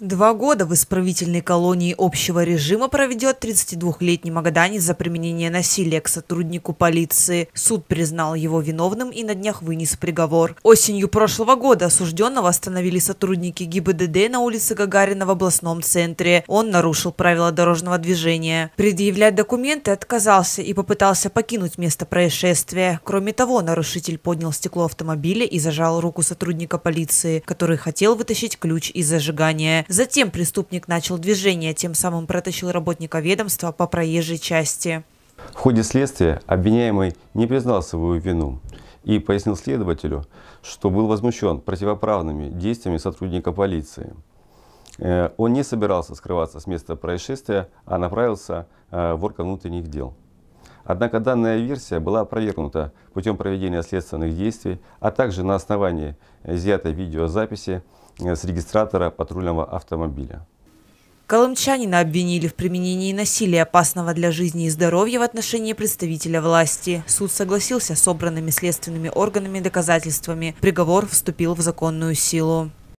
Два года в исправительной колонии общего режима проведет 32-летний магаданец за применение насилия к сотруднику полиции. Суд признал его виновным и на днях вынес приговор. Осенью прошлого года осужденного остановили сотрудники ГИБДД на улице Гагарина в областном центре. Он нарушил правила дорожного движения. Предъявлять документы отказался и попытался покинуть место происшествия. Кроме того, нарушитель поднял стекло автомобиля и зажал руку сотрудника полиции, который хотел вытащить ключ из зажигания. Затем преступник начал движение, тем самым протащил работника ведомства по проезжей части. В ходе следствия обвиняемый не признал свою вину и пояснил следователю, что был возмущен противоправными действиями сотрудника полиции. Э, он не собирался скрываться с места происшествия, а направился э, в орган внутренних дел. Однако данная версия была опровергнута путем проведения следственных действий, а также на основании изъятой видеозаписи э, с регистратора патрульного автомобиля. Колымчанина обвинили в применении насилия, опасного для жизни и здоровья в отношении представителя власти. Суд согласился с собранными следственными органами доказательствами. Приговор вступил в законную силу.